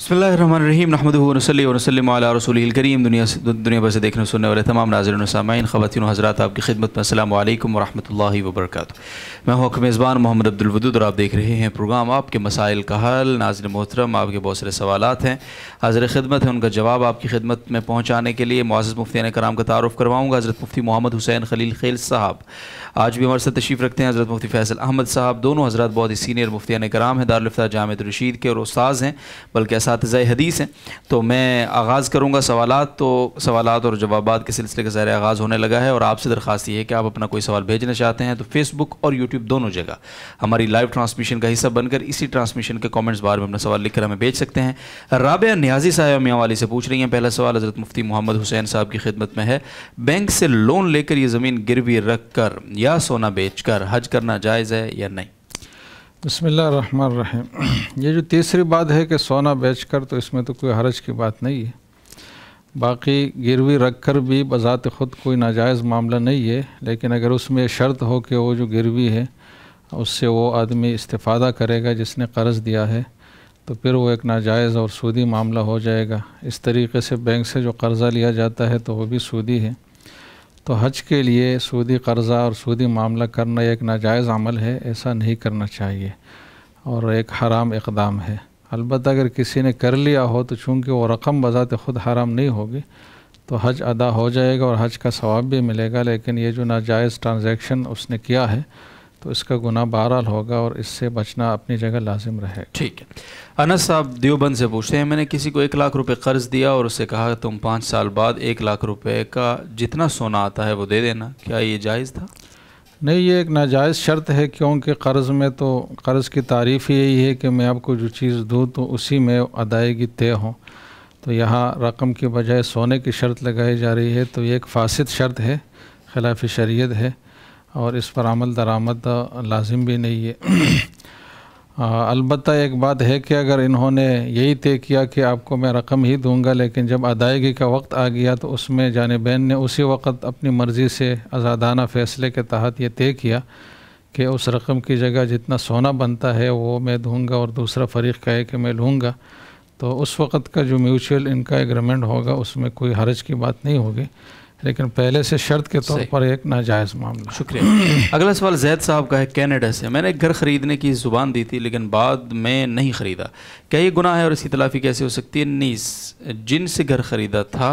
बसमीम रसूल करीम दुनिया से दुनिया भर से देखने सुनने वाले तमाम नाजरन सामाइन ख़वान हज़रत आपकी खिदमत में अल्लाम वरहमल वबरक मैं हूँ मेज़बान मोहम्मद अब्दुलवदूद और आप देख रहे हैं प्रोग्राम आपके मसाइल का हल नाजर मोहतरम आपके बहुत सारे सवाल हैं हाजिर खिदमत है उनका जवाब आपकी खिदमत में पहुँचाने के लिए मुआज़ मुफ्ती कराम का तारफ़ करवाऊँगा हज़रत मुफ्ती मोहम्मद हुसैन खलील खेल साहब आज भी हमारे साथ तशीफ़ रखते हैं हज़रत मुफ्ती फैसल अहमद साहब दोनों हजरत बहुत ही सीनियर ने कराम हैं दारफ्ता जामद रशीद के और उस्ताद हैं बल्कि इस हदीस हैं तो मैं आगाज़ करूँगा सवाल तो सवाल और जवाब के सिलसिले का ज़्यादा आगाज़ होने लगा है और आपसे दरख्वास्त ये है कि आप अपना कोई सवाल भेजना चाहते हैं तो फेसबुक और यूट्यूब दोनों जगह हमारी लाइव ट्रांसमिशन का हिस्सा बनकर इसी ट्रांसमिशन के कॉमेंट्स बार में अपना सवाल लिखकर हमें भेज सकते हैं राबिया न्याजी साहब मियाँ वाली से पूछ रही हैं पहला सवाल हज़रत मुफ्ती मोहम्मद हुसैन साहब की खिदमत में है बैंक से लोन लेकर ये ज़मीन गिरवी रख कर या सोना बेचकर हज करना जायज़ है या नहीं बसमीम ये जो तीसरी बात है कि सोना बेचकर तो इसमें तो कोई हरज की बात नहीं है बाकी गिरवी रख कर भी बज़ात ख़ुद कोई नाजायज़ मामला नहीं है लेकिन अगर उसमें शर्त हो कि वो जो गिरवी है उससे वो आदमी इस्ता करेगा जिसने कर्ज़ दिया है तो फिर वो एक नाजायज़ और सूदी मामला हो जाएगा इस तरीके से बैंक से जो कर्ज़ा लिया जाता है तो वो भी सूदी है तो हज के लिए सूदी कर्ज़ा और सूदी मामला करना एक नाजायज़ अमल है ऐसा नहीं करना चाहिए और एक हराम इकदाम है अलबत्त अगर किसी ने कर लिया हो तो चूँकि वो रकम बजाते ख़ुद हराम नहीं होगी तो हज अदा हो जाएगा और हज का सवाब भी मिलेगा लेकिन ये जो नाजायज़ ट्रांजेक्शन उसने किया है तो इसका गुना बहरहाल होगा और इससे बचना अपनी जगह लाजिम रहे ठीक है अनस साहब देवबंद से पूछते हैं मैंने किसी को एक लाख रुपए कर्ज दिया और उससे कहा तुम पाँच साल बाद एक लाख रुपए का जितना सोना आता है वो दे देना क्या ये जायज़ था नहीं ये एक नाजायज़ शर्त है क्योंकि कर्ज़ में तो कर्ज़ की तारीफ़ ही यही है कि मैं आपको जो चीज़ दूँ तो उसी में अदायगी तय हों तो यहाँ रकम के बजाय सोने की शर्त लगाई जा रही है तो ये एक फासद शर्त है खिलाफ शरीय है और इस पर अमल दरामद लाजिम भी नहीं है अलबत् एक बात है कि अगर इन्होंने यही तय किया कि आपको मैं रकम ही दूंगा लेकिन जब अदायगी का वक्त आ गया तो उसमें जानबैन ने उसी वक्त अपनी मर्ज़ी से आज़ादाना फ़ैसले के तहत ये तय किया कि उस रकम की जगह जितना सोना बनता है वो मैं दूंगा और दूसरा फरीक कहे कि मैं लूँगा तो उस वक़्त का जो म्यूचुअल इनका एग्रीमेंट होगा उसमें कोई हरज की बात नहीं होगी लेकिन पहले से शर्त के तौर पर एक नाजायज़ मामला शुक्रिया अगला सवाल जैद साहब का है कैनेडा से मैंने घर ख़रीदने की ज़ुबान दी थी लेकिन बाद में नहीं ख़रीदा क्या ये गुनाह है और इसकी तलाफ़ी कैसे हो सकती है नीस जिनसे घर ख़रीदा था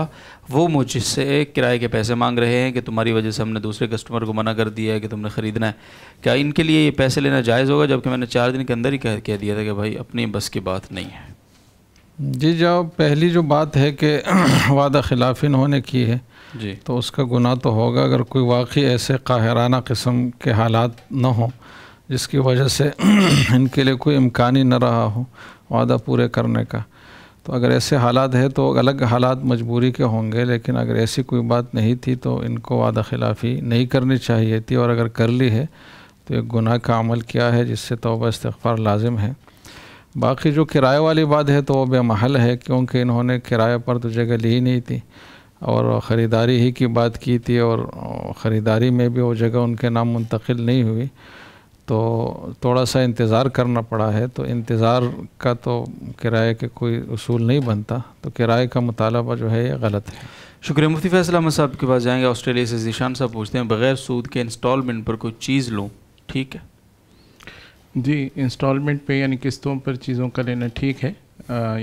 वो मुझसे किराए के पैसे मांग रहे हैं कि तुम्हारी वजह से हमने दूसरे कस्टमर को मना कर दिया है कि तुमने ख़रीदना है क्या इनके लिए ये पैसे लेना जायज़ होगा जबकि मैंने चार दिन के अंदर ही कह दिया था कि भाई अपनी बस की बात नहीं है जी जो पहली जो बात है कि वादा खिलाफ इन्होंने की है जी तो उसका गुना तो होगा अगर कोई वाकई ऐसे काहराना किस्म के हालात न हों जिसकी वजह से इनके लिए कोई इम्कान ही न रहा हो वादा पूरे करने का तो अगर ऐसे हालात है तो अलग हालात मजबूरी के होंगे लेकिन अगर ऐसी कोई बात नहीं थी तो इनको वादा खिलाफी नहीं करनी चाहिए थी और अगर कर ली है तो एक गुनाह का अमल किया है जिससे तोबा इस्तफ़ार लाजिम है बाकी जो किराए वाली बात है तो वो बेमहल है क्योंकि इन्होंने किराए पर तो जगह ली ही नहीं थी और ख़रीदारी ही की बात की थी और ख़रीदारी में भी वो जगह उनके नाम मुंतकिल नहीं हुई तो थोड़ा सा इंतज़ार करना पड़ा है तो इंतज़ार का तो किराए के कोई असूल नहीं बनता तो किराए का मुतालबा जो है ये गलत है शुक्रिया मुफ्ती फैसल अहमद साहब के पास जाएंगे ऑस्ट्रेलिया से जीशान साहब पूछते हैं बग़ैर सूद के इंस्टॉलमेंट पर कोई चीज़ लूँ ठीक है जी इंस्टॉलमेंट पे यानी किस्तों पर चीज़ों का लेना ठीक है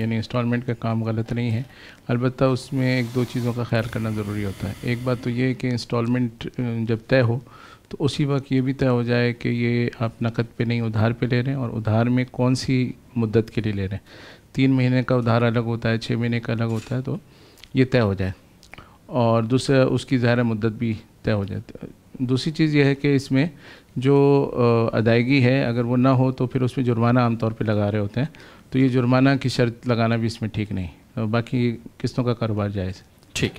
यानी इंस्टॉलमेंट का काम गलत नहीं है अलबत् उसमें एक दो चीज़ों का ख्याल करना ज़रूरी होता है एक बात तो ये कि इंस्टॉलमेंट जब तय हो तो उसी वक्त ये भी तय हो जाए कि ये आप नकद पे नहीं उधार पे ले रहे हैं और उधार में कौन सी मुद्दत के लिए ले रहे हैं तीन महीने का उधार अलग होता है छः महीने का अलग होता है तो ये तय हो जाए और दूसरा उसकी ज़ाहिर मुद्दत भी तय हो जाती है दूसरी चीज़ यह है कि इसमें जो अदायगी है अगर वो ना हो तो फिर उसमें जुर्माना आमतौर पर लगा रहे होते हैं तो ये जुर्माना की शर्त लगाना भी इसमें ठीक नहीं तो बाकी किस्तों का कारोबार जायज़ ठीक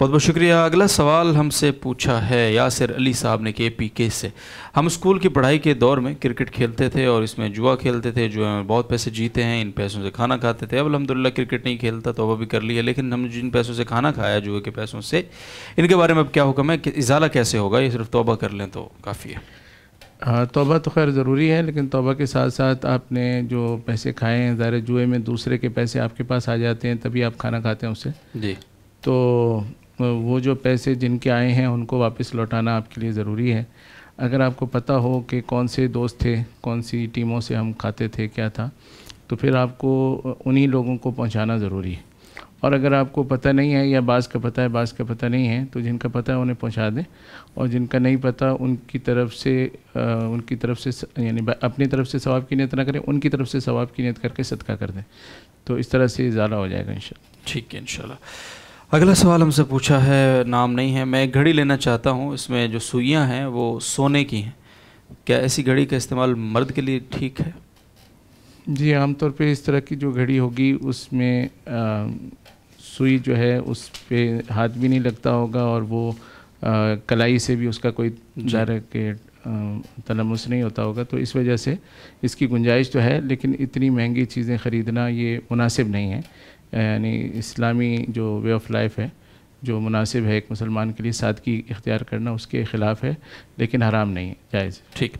बहुत बहुत शुक्रिया अगला सवाल हमसे पूछा है यासिर अली साहब ने के पी के से हम स्कूल की पढ़ाई के दौर में क्रिकेट खेलते थे और इसमें जुआ खेलते थे में बहुत पैसे जीते हैं इन पैसों से खाना खाते थे अब अलहमदिल्ला क्रिकेट नहीं खेलता तो भी कर लिया लेकिन हम जिन पैसों से खाना खाया जुए के पैसों से इनके बारे में अब क्या हुक्म है इजाला कैसे होगा ये सिर्फ तोबा कर लें तो काफ़ी है हाँ तोबा तो खैर ज़रूरी है लेकिन तोबा के साथ साथ आपने जो पैसे खाए हैं ज़ाहिर जुए में दूसरे के पैसे आपके पास आ जाते हैं तभी आप खाना खाते हैं उससे जी तो वो जो पैसे जिनके आए हैं उनको वापस लौटाना आपके लिए ज़रूरी है अगर आपको पता हो कि कौन से दोस्त थे कौन सी टीमों से हम खाते थे क्या था तो फिर आपको उन्हीं लोगों को पहुंचाना ज़रूरी है और अगर आपको पता नहीं है या बाज़ का पता है बास का पता नहीं है तो जिनका पता है उन्हें पहुंचा दें और जिनका नहीं पता उनकी तरफ से आ, उनकी तरफ से यानी अपनी तरफ से सवाब की नियत ना करें उनकी तरफ से सवाब की नियत करके सदका कर दें तो इस तरह से ज़्यादा हो जाएगा इन ठीक है इन अगला सवाल हमसे पूछा है नाम नहीं है मैं एक घड़ी लेना चाहता हूँ इसमें जो सुइयाँ हैं वो सोने की हैं क्या ऐसी घड़ी का इस्तेमाल मर्द के लिए ठीक है जी आमतौर पे इस तरह की जो घड़ी होगी उसमें आ, सुई जो है उस पर हाथ भी नहीं लगता होगा और वो आ, कलाई से भी उसका कोई दायरा के तलमस नहीं होता होगा तो इस वजह से इसकी गुंजाइश तो है लेकिन इतनी महंगी चीज़ें ख़रीदना ये मुनासिब नहीं है यानी इस्लामी जो वे ऑफ लाइफ है जो मुनासिब है एक मुसलमान के लिए सादगी इख्तियार करना उसके ख़िलाफ़ है लेकिन हराम नहीं है जायज़ ठीक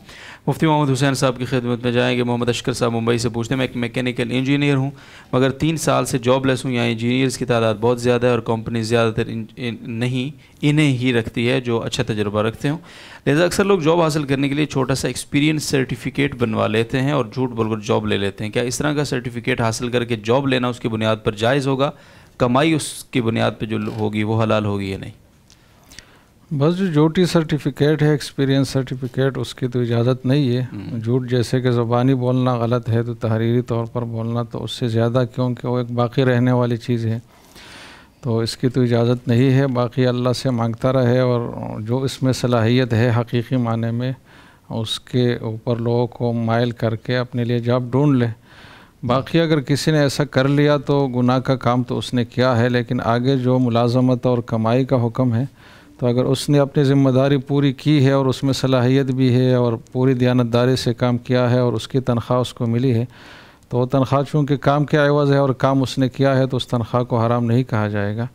मुफ्ती मोहम्मद हुसैन साहब की खिदमत में जाएंगे मोहम्मद अशकर साहब मुंबई से पूछते हैं मैं एक मैकेनिकल इंजीनियर हूँ मगर तीन साल से जॉबलेस हूँ यहाँ इंजीनियर्स की तादाद बहुत ज़्यादा है और कंपनी ज़्यादातर नहीं इन्हें ही रखती है जो अच्छा तजर्बा रखते हों लिहाजा अक्सर लोग जॉब हासिल करने के लिए छोटा सा एक्सपीरियंस सर्टिफिकेट बनवा लेते हैं और झूठ बोलकर जॉब ले लेते हैं क्या इस तरह का सर्टिफिकेट हासिल करके जॉब लेना उसकी बुनियाद पर जायज़ होगा कमाई उसकी बुनियाद पे जो होगी वो हलाल होगी या नहीं बस जो जोटी सर्टिफिकेट है एक्सपीरियंस सर्टिफिकेट उसकी तो इजाज़त नहीं है हम्म। झूठ जैसे कि ज़बानी बोलना गलत है तो तहरीरी तौर पर बोलना तो उससे ज़्यादा क्योंकि वो एक बाकी रहने वाली चीज़ है तो इसकी तो इजाज़त नहीं है बाकी अल्लाह से मांगता रहे और जो इसमें सलाहियत है हकीकी माने में उसके ऊपर लोगों को मायल करके अपने लिए जॉब ढूंढ ले बाकी अगर किसी ने ऐसा कर लिया तो गुनाह का काम तो उसने किया है लेकिन आगे जो मुलाजमत और कमाई का हुक्म है तो अगर उसने अपनी ज़िम्मेदारी पूरी की है और उसमें सलाहियत भी है और पूरी दयानतदारी से काम किया है और उसकी तनख्वाह उसको मिली है तो वो तनख्वाह चूँकि काम के आवाज़ है और काम उसने किया है तो उस तनख्वाह को हराम नहीं कहा जाएगा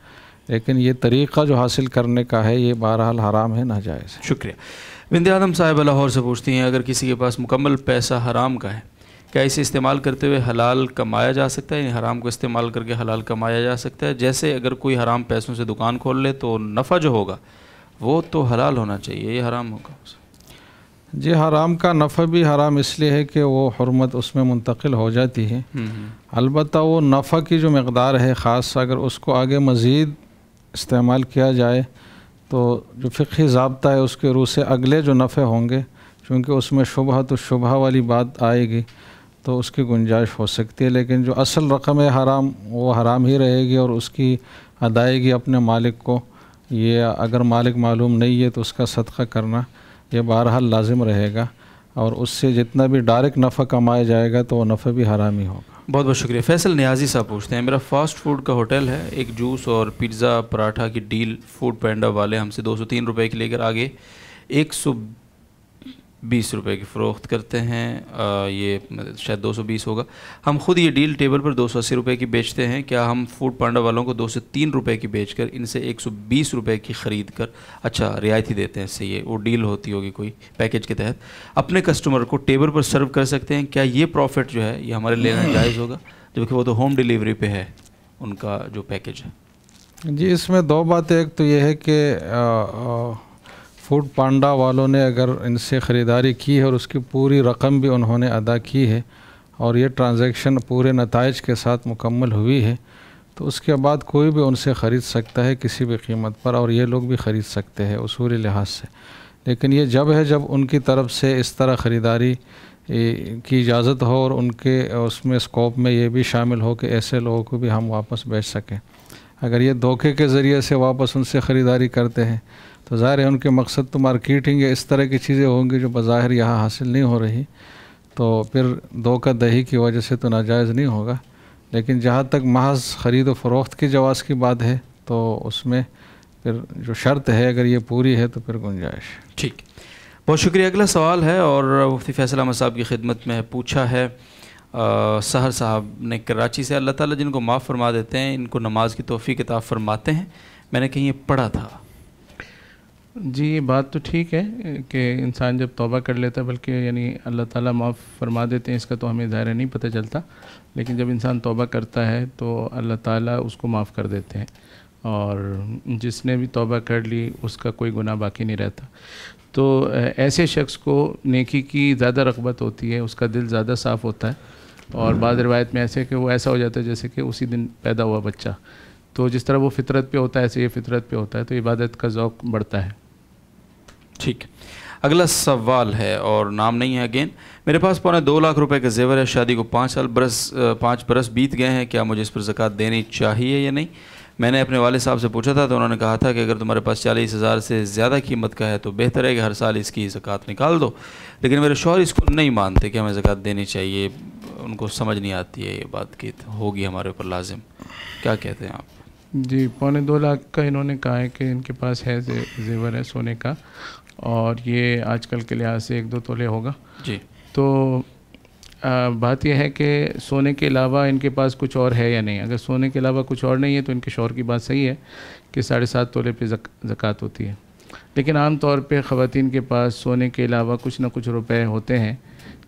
लेकिन ये तरीक़ा जो हासिल करने का है ये बहरहाल हराम है नाजायज़ शुक्रिया विंध्या आदम साहब लाहौर से पूछती हैं अगर किसी के पास मुकम्मल पैसा हराम का है क्या इसे इस्तेमाल करते हुए हलाल कमाया जा सकता है हराम को इस्तेमाल करके हलाल कमाया जा सकता है जैसे अगर कोई हराम पैसों से दुकान खोल ले तो नफ़ा जो होगा वो तो हलाल होना चाहिए ये हराम होगा जी हराम का नफ़ा भी हराम इसलिए है कि वो हरमत उसमें मुंतकिल हो जाती है हम्म, हम्म। अलबत् वो नफ़ा की जो मकदार है ख़ास अगर उसको आगे मज़ीद इस्तेमाल किया जाए तो जो फ़िकी जबता है उसके रू से अगले जो नफ़े होंगे चूँकि उसमें शुबह तो शुबह वाली बात आएगी तो उसकी गुंजाइश हो सकती है लेकिन जो असल रकम है हराम वो हराम ही रहेगी और उसकी अदायगी अपने मालिक को ये अगर मालिक मालूम नहीं है तो उसका सदका करना ये बहरहाल लाजिम रहेगा और उससे जितना भी डायरेक्ट नफ़ा कमाया जाएगा तो वो नफ़ा भी हराम ही होगा बहुत बहुत शुक्रिया फैसल न्याजी साहब पूछते हैं मेरा फास्ट फूड का होटल है एक जूस और पिज़्ज़ा पराठा की डील फूड पैंडा वाले हमसे दो सौ तीन रुपये के लेकर आगे एक सौ बीस रुपए की फ़रोख्त करते हैं ये शायद दो सौ बीस होगा हम खुद ये डील टेबल पर दो सौ अस्सी रुपये की बेचते हैं क्या हम फूड पांडा वालों को दो सौ तीन रुपये की बेच कर इनसे एक सौ बीस रुपये की ख़रीद कर अच्छा रियायती देते हैं इससे ये वो डील होती होगी कोई पैकेज के तहत अपने कस्टमर को टेबल पर सर्व कर सकते हैं क्या ये प्रॉफिट जो है ये हमारे लेना जायज़ होगा जबकि वो तो होम डिलीवरी पर है उनका जो पैकेज है जी इसमें दो बातें एक तो ये है कि फूड पांडा वालों ने अगर इनसे ख़रीदारी की है और उसकी पूरी रकम भी उन्होंने अदा की है और ये ट्रांजैक्शन पूरे नतज के साथ मुकम्मल हुई है तो उसके बाद कोई भी उनसे ख़रीद सकता है किसी भी कीमत पर और ये लोग भी ख़रीद सकते हैं उसूली लिहाज से लेकिन ये जब है जब उनकी तरफ से इस तरह ख़रीदारी की इजाज़त हो और उनके उसमें स्कोप में ये भी शामिल हो कि ऐसे लोगों को भी हम वापस बेच सकें अगर ये धोखे के ज़रिए से वापस उनसे ख़रीदारी करते हैं तो ज़ाहिर है उनके मकसद तो मार्केटिंग या इस तरह की चीज़ें होंगी जो बाहर यहाँ हासिल नहीं हो रही तो फिर दो का दही की वजह से तो नाजायज़ नहीं होगा लेकिन जहाँ तक महज ख़रीद व फ़रोख्त की जवाब की बात है तो उसमें फिर जो शर्त है अगर ये पूरी है तो फिर गुंजाइश ठीक बहुत शुक्रिया अगला सवाल है और मुफ्ती फैसल अहमद साहब की खिदमत में पूछा है आ, सहर साहब ने कराची से अल्लाह ताला जिनको माफ़ फरमा देते हैं इनको नमाज की तोफ़ी किताब फरमाते हैं मैंने कहीं ये पढ़ा था जी ये बात तो ठीक है कि इंसान जब तौबा कर लेता है बल्कि यानी अल्लाह ताला माफ़ फरमा देते हैं इसका तो हमें ज़ाहिर नहीं पता चलता लेकिन जब इंसान तौबा करता है तो अल्लाह ताला उसको माफ़ कर देते हैं और जिसने भी तौबा कर ली उसका कोई गुनाह बाकी नहीं रहता तो ऐसे शख्स को नेकी की ज़्यादा रगबत होती है उसका दिल ज़्यादा साफ़ होता है और बाद रिवायत में ऐसे कि वो ऐसा हो जाता है जैसे कि उसी दिन पैदा हुआ बच्चा तो जिस तरह वो फितरत पे होता है ऐसे ये फितरत पे होता है तो इबादत का ओक़ बढ़ता है ठीक अगला सवाल है और नाम नहीं है अगेन मेरे पास पौने दो लाख रुपए का जेवर है शादी को पाँच साल बरस पाँच बरस बीत गए हैं क्या मुझे इस पर ज़क़ात देनी चाहिए या नहीं मैंने अपने वाले साहब से पूछा था तो उन्होंने कहा था कि अगर तुम्हारे पास चालीस हज़ार से ज़्यादा कीमत का है तो बेहतर है कि हर साल इसकी ज़क़ात निकाल दो लेकिन मेरे शौहर इसको नहीं मानते कि हमें ज़क़़त देनी चाहिए उनको समझ नहीं आती है ये बात की तो होगी हमारे ऊपर लाजिम क्या कहते हैं आप जी पौने दो लाख का इन्होंने कहा है कि इनके पास है जेवर है सोने का और ये आजकल के लिहाज से एक दो तोले होगा जी तो आ, बात यह है कि सोने के अलावा इनके पास कुछ और है या नहीं अगर सोने के अलावा कुछ और नहीं है तो इनके शोर की बात सही है कि साढ़े सात तोले पे जक, जकात होती है लेकिन आम तौर पे ख़वान के पास सोने के अलावा कुछ ना कुछ रुपए होते हैं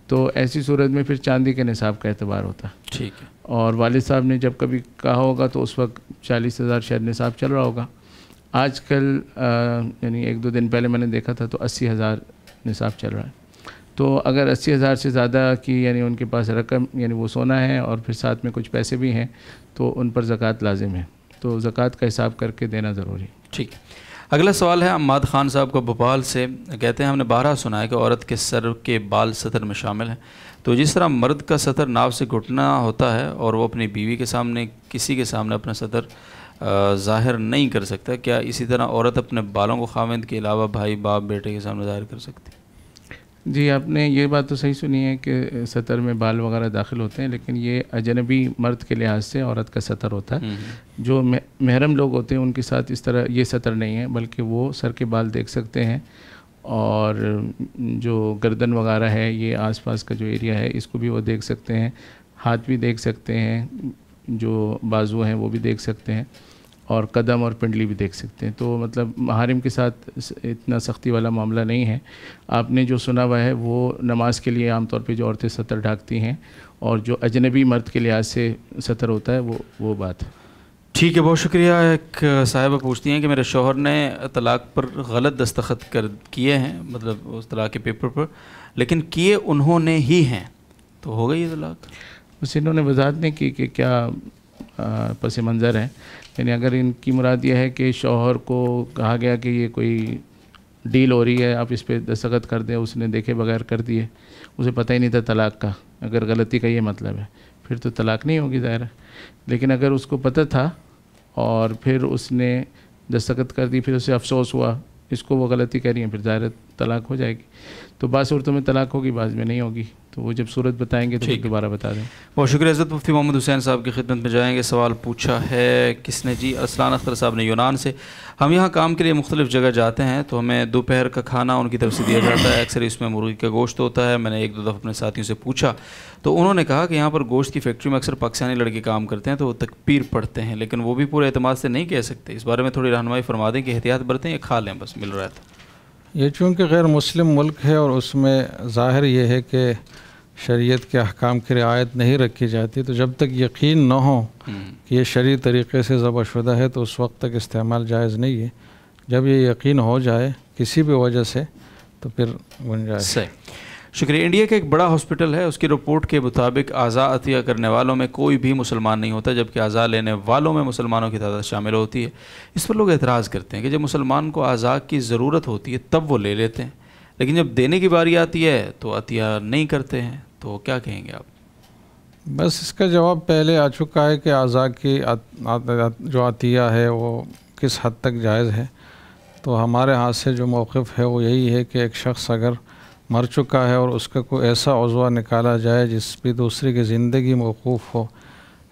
तो ऐसी सूरत में फिर चांदी के निसाब का एतबार होता ठीक है और वालद साहब ने जब कभी कहा होगा तो उस वक्त चालीस हज़ार शायद निसाब चल रहा होगा आजकल यानी एक दो दिन पहले मैंने देखा था तो अस्सी हज़ार निसाब चल रहा है तो अगर अस्सी हज़ार से ज़्यादा की यानी उनके पास रकम यानी वो सोना है और फिर साथ में कुछ पैसे भी हैं तो उन पर ज़क़़त लाजिम है तो ज़क़़त का हिसाब करके देना ज़रूरी ठीक अगला सवाल है अम्माद ख़ान साहब को भोपाल से कहते हैं हमने बारह सुना है कि औरत के सर के बाल सतर में शामिल हैं तो जिस तरह मर्द का सतर नाव से घुटना होता है और वो अपनी बीवी के सामने किसी के सामने अपना सतर ज़ाहिर नहीं कर सकता क्या इसी तरह औरत अपने बालों को खाविंद के अलावा भाई बाप बेटे के सामने ज़ाहिर कर सकती जी आपने ये बात तो सही सुनी है कि सतर में बाल वगैरह दाखिल होते हैं लेकिन ये अजनबी मर्द के लिहाज से औरत का सतर होता है हम्म, हम्म। जो महरम लोग होते हैं उनके साथ इस तरह ये सतर नहीं है बल्कि वो सर के बाल देख सकते हैं और जो गर्दन वगैरह है ये आसपास का जो एरिया है इसको भी वो देख सकते हैं हाथ भी देख सकते हैं जो बाजू हैं वो भी देख सकते हैं और कदम और पिंडली भी देख सकते हैं तो मतलब महारिम के साथ इतना सख्ती वाला मामला नहीं है आपने जो सुना हुआ है वो नमाज के लिए आमतौर पे जो औरतें सतर ढाकती हैं और जो अजनबी मर्द के लिहाज से सतर होता है वो वो बात है ठीक है बहुत शुक्रिया एक साहिबा पूछती हैं कि मेरे शोहर ने तलाक पर गलत दस्तखत कर किए हैं मतलब उस तलाक के पेपर पर लेकिन किए उन्होंने ही हैं तो हो गई तलाक बस इन्होंने वजात नहीं की कि क्या पस मंज़र है यानी अगर इनकी मुराद यह है कि शोहर को कहा गया कि ये कोई डील हो रही है आप इस पर दस्तखत कर दें उसने देखे बगैर कर दिए उसे पता ही नहीं था तलाक का अगर गलती का ये मतलब है फिर तो तलाक नहीं होगी ज़ाहिर लेकिन अगर उसको पता था और फिर उसने दस्तखत कर दी फिर उसे अफसोस हुआ इसको वो गलती कह रही है फिर ज़ाहिर तलाक हो जाएगी तो बाज़ सूरतों में तलाक होगी बाज़ में नहीं होगी तो वो जब सूरत बताएंगे तो दोबारा बता दें बहुत शुक्रिया हज़रत मुफ्ती मोहम्मद हुसैन साहब की खिदमत में जाएंगे सवाल पूछा है किसने जी असलान अख्तर साहब ने यूनान से हम यहाँ काम के लिए मुख्तलिफ़ जगह जाते हैं तो हमें दोपहर का खाना उनकी तरफ से दिया जाता है अक्सर इसमें मुर्गी का गोश्त होता है मैंने एक दो दफ़ा अपने साथियों से पूछा तो उन्होंने कहा कि यहाँ पर गोश्त की फैक्ट्री में अक्सर पाकिस्तानी लड़के काम करते हैं तो वो पीर पढ़ते हैं लेकिन वो भी पूरे अतमाद से नहीं कह सकते इस बारे में थोड़ी रहनमाई फरमा दें कि एहतियात बरतें या खा लें बस मिल रहा था ये चूँकि गैर मुस्लिम मुल्क है और उसमें ज़ाहिर ये है कि शरीयत के अहकाम की रियायत नहीं रखी जाती तो जब तक यकीन ना हो कि ये शरी तरीक़े से शुदा है तो उस वक्त तक इस्तेमाल जायज़ नहीं है जब ये यकीन हो जाए किसी भी वजह से तो फिर गुंजाइश शुक्रिया इंडिया का एक बड़ा हॉस्पिटल है उसकी रिपोर्ट के मुताबिक आज़ा अतिया करने वालों में कोई भी मुसलमान नहीं होता जबकि आज़ा लेने वालों में मुसलमानों की तादाद शामिल होती है इस पर लोग एतराज़ करते हैं कि जब मुसलमान को आज़ा की ज़रूरत होती है तब वो ले लेते हैं लेकिन जब देने की बारी आती है तो अतिया नहीं करते हैं तो क्या कहेंगे आप बस इसका जवाब पहले आ चुका है कि आज़ा की जो अतिया है वो किस हद तक जायज़ है तो हमारे हाथ से जो मौक़ है वो यही है कि एक शख्स अगर मर चुका है और उसका कोई ऐसा अजवा निकाला जाए जिस पर दूसरे की ज़िंदगी मौकूफ़ हो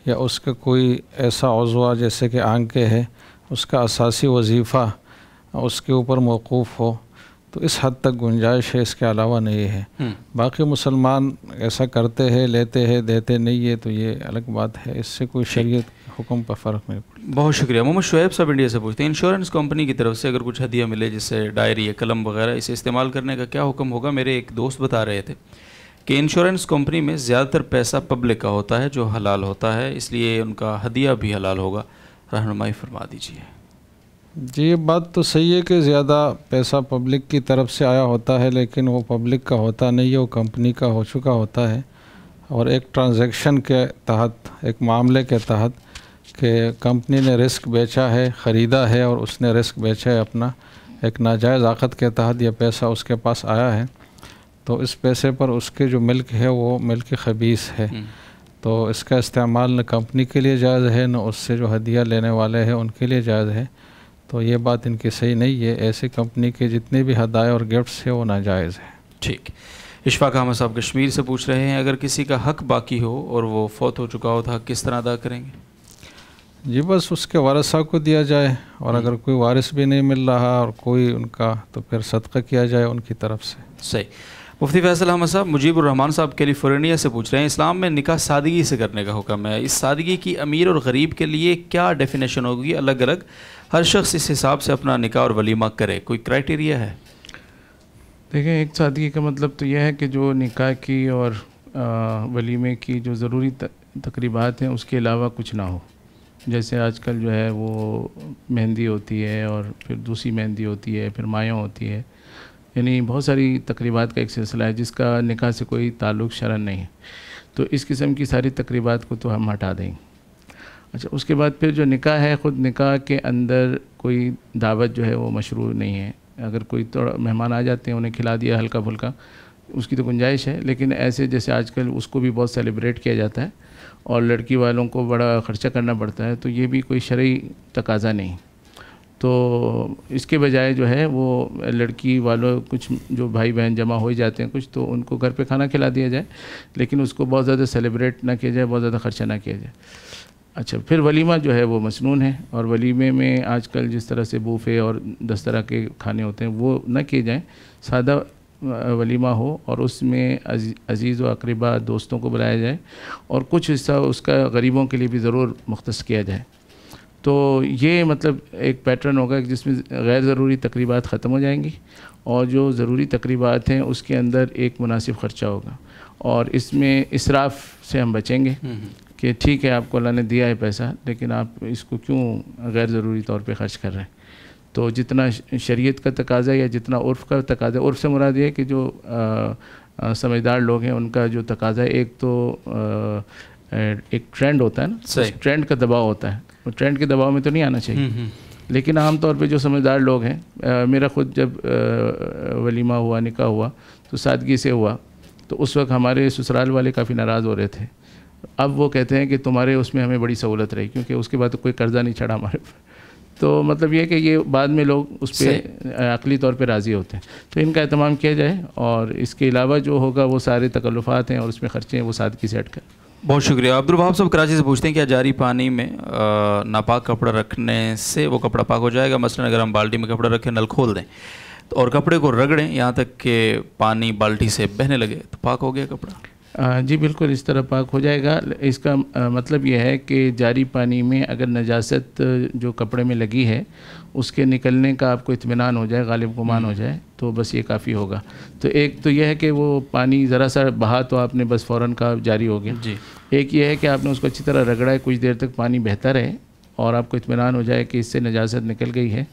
या उसका कोई ऐसा अजवा जैसे कि आंखें है उसका असासी वजीफ़ा उसके ऊपर मौकूफ़ हो तो इस हद तक गुंजाइश है इसके अलावा नहीं है हम्म। बाकी मुसलमान ऐसा करते हैं लेते हैं देते नहीं है तो ये अलग बात है इससे कोई शरीयत हुक्म पर फ़र्क नहीं पड़ता बहुत शुक्रिया मोहम्मद शुएब साहब इंडिया से पूछते हैं इंश्योरेंस कंपनी की तरफ से अगर कुछ हदिया मिले जैसे डायरी या कलम वगैरह इसे इस्तेमाल करने का क्या हुक्म होगा मेरे एक दोस्त बता रहे थे कि इंश्योरेंस कंपनी में ज़्यादातर पैसा पब्लिक का होता है जो हलाल होता है इसलिए उनका हदिया भी हलाल होगा रहनुमाई फरमा दीजिए जी ये बात तो सही है कि ज़्यादा पैसा पब्लिक की तरफ से आया होता है लेकिन वो पब्लिक का होता नहीं है वो कंपनी का हो चुका होता है और एक ट्रांजैक्शन के तहत एक मामले के तहत कि कंपनी ने रिस्क बेचा है ख़रीदा है और उसने रिस्क बेचा है अपना एक नाजायज़ आकत के तहत यह पैसा उसके पास आया है तो इस पैसे पर उसके जो मिल्क है वो मिल्क खबीस है हम्म। तो इसका इस्तेमाल न कंपनी के लिए जायज़ है न उससे जो हदिया लेने वाले हैं उनके लिए जायज़ है तो ये बात इनकी सही नहीं है ऐसे कंपनी के जितने भी हदाय और गिफ्ट्स है वो नाजायज़ हैं ठीक इशफाक अहमद साहब कश्मीर से पूछ रहे हैं अगर किसी का हक बाकी हो और वो फौत हो चुका हो तो हक किस तरह अदा करेंगे जी बस उसके वारसा को दिया जाए और हम्म। अगर कोई वारिस भी नहीं मिल रहा और कोई उनका तो फिर सदका किया जाए उनकी तरफ से सही मुफ्ती फैसल अहमद साहब मुजीबरहमान साहब कैलिफोर्निया से पूछ रहे हैं इस्लाम में निकाह सादगी से करने का हुक्म है इस सादगी की अमीर और गरीब के लिए क्या डेफिनेशन होगी अलग अलग हर शख्स इस हिसाब से अपना निकाह और वलीमा करे कोई क्राइटेरिया है देखें एक सादगी का मतलब तो यह है कि जो निकाह की और वलीमे की जो ज़रूरी तकरीबात हैं उसके अलावा कुछ ना हो जैसे आजकल जो है वो मेहंदी होती है और फिर दूसरी मेहंदी होती है फिर माया होती है यानी बहुत सारी तकरीबात का एक सिलसिला है जिसका निकाह से कोई ताल्लुक़ शरण नहीं है तो इस किस्म की सारी तकरीबात को तो हम हटा देंगे अच्छा उसके बाद फिर जो निकाह है ख़ुद निकाह के अंदर कोई दावत जो है वो मशरू नहीं है अगर कोई थोड़ा मेहमान आ जाते हैं उन्हें खिला दिया हल्का फुल्का उसकी तो गुंजाइश है लेकिन ऐसे जैसे आजकल उसको भी बहुत सेलिब्रेट किया जाता है और लड़की वालों को बड़ा ख़र्चा करना पड़ता है तो ये भी कोई शर्य तकाजा नहीं तो इसके बजाय जो है वो लड़की वालों कुछ जो भाई बहन जमा हो ही जाते हैं कुछ तो उनको घर पे खाना खिला दिया जाए लेकिन उसको बहुत ज़्यादा सेलिब्रेट ना किया जाए बहुत ज़्यादा ख़र्चा ना किया जाए अच्छा फिर वलीमा जो है वो मसनून है और वलीमे में आजकल जिस तरह से बूफे और दस तरह के खाने होते हैं वो न किए जाएँ सादा वलीमा हो और उसमें अज़ीज़ व अकरबा दोस्तों को बुलाया जाए और कुछ हिस्सा उसका गरीबों के लिए भी ज़रूर मुख्त किया जाए तो ये मतलब एक पैटर्न होगा कि जिसमें गैर ज़रूरी तकरीबा ख़त्म हो जाएंगी और जो ज़रूरी तकरीबात हैं उसके अंदर एक मुनासिब ख़र्चा होगा और इसमें इसराफ से हम बचेंगे हम्म, हम्म। कि ठीक है आपको अल्लाह ने दिया है पैसा लेकिन आप इसको क्यों गैर ज़रूरी तौर पे खर्च कर रहे हैं तो जितना शरीयत का तकाजा या जितना उर्फ़ का तकाजा उर्फ़ से मुराद ये है कि जो समझदार लोग हैं उनका जो तकाजा एक तो आ, एक ट्रेंड होता है ना ट्रेंड का दबाव होता है तो ट्रेंड के दबाव में तो नहीं आना चाहिए हम्म, हम्म। लेकिन आम तौर पे जो समझदार लोग हैं मेरा ख़ुद जब आ, वलीमा हुआ निका हुआ तो सादगी से हुआ तो उस वक्त हमारे ससुराल वाले काफ़ी नाराज़ हो रहे थे अब वो कहते हैं कि तुम्हारे उसमें हमें बड़ी सहूलत रही क्योंकि उसके बाद तो कोई कर्ज़ा नहीं चढ़ा हमारे तो मतलब ये कि ये बाद में लोग उस पर अकली तौर पर राज़ी होते हैं तो इनका अहतमाम किया जाए और इसके अलावा जो होगा वो सारे तकल्लुफ़ात हैं और उसमें ख़र्चे हैं वो सादगी से अटका बहुत शुक्रिया अब्दुल वहाब साहब कराची से पूछते हैं क्या जारी पानी में नापाक कपड़ा रखने से वो कपड़ा पाक हो जाएगा मसलन अगर हम बाल्टी में कपड़ा रखें नल खोल दें तो और कपड़े को रगड़ें यहाँ तक कि पानी बाल्टी से बहने लगे तो पाक हो गया कपड़ा जी बिल्कुल इस तरह पाक हो जाएगा इसका मतलब यह है कि जारी पानी में अगर नजास्त जो कपड़े में लगी है उसके निकलने का आपको इतमान हो जाए गालिब गुमान हो हम्म। जाए तो बस ये काफ़ी होगा तो एक तो यह है कि वो पानी ज़रा सा बहा तो आपने बस फ़ौर का जारी हो गया जी एक ये है कि आपने उसको अच्छी तरह रगड़ा है कुछ देर तक पानी बेहतर है और आपको इतमान हो जाए कि इससे नजास्त निकल गई है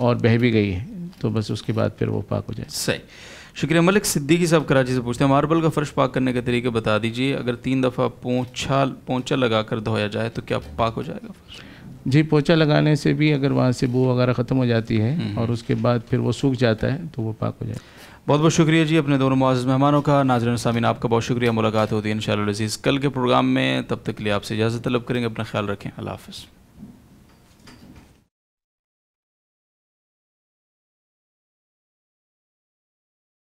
और बह भी गई है तो बस उसके बाद फिर वो पाक हो जाए सही शुक्रिया मलिक सिद्दीकी साहब कराची से पूछते हैं मार्बल का फ़र्श पाक करने के तरीके बता दीजिए अगर तीन दफ़ा पोछा पोछा लगा कर धोया जाए तो क्या पाक हो जाएगा जी पोछा लगाने से भी अगर वहाँ से बू वगैरह ख़त्म हो जाती है हम्म। और उसके बाद फिर वो सूख जाता है तो वो पाक हो जाए बहुत बहुत शुक्रिया जी अपने दोनों मुआज़ मेहमानों का नाजरन सामीन आपका बहुत शुक्रिया मुलाकात होती है इन शजीज़ कल के प्रोग्राम में तब तक के लिए आपसे इजाज़त तलब करेंगे अपना ख्याल रखें अल्लाह हाफ़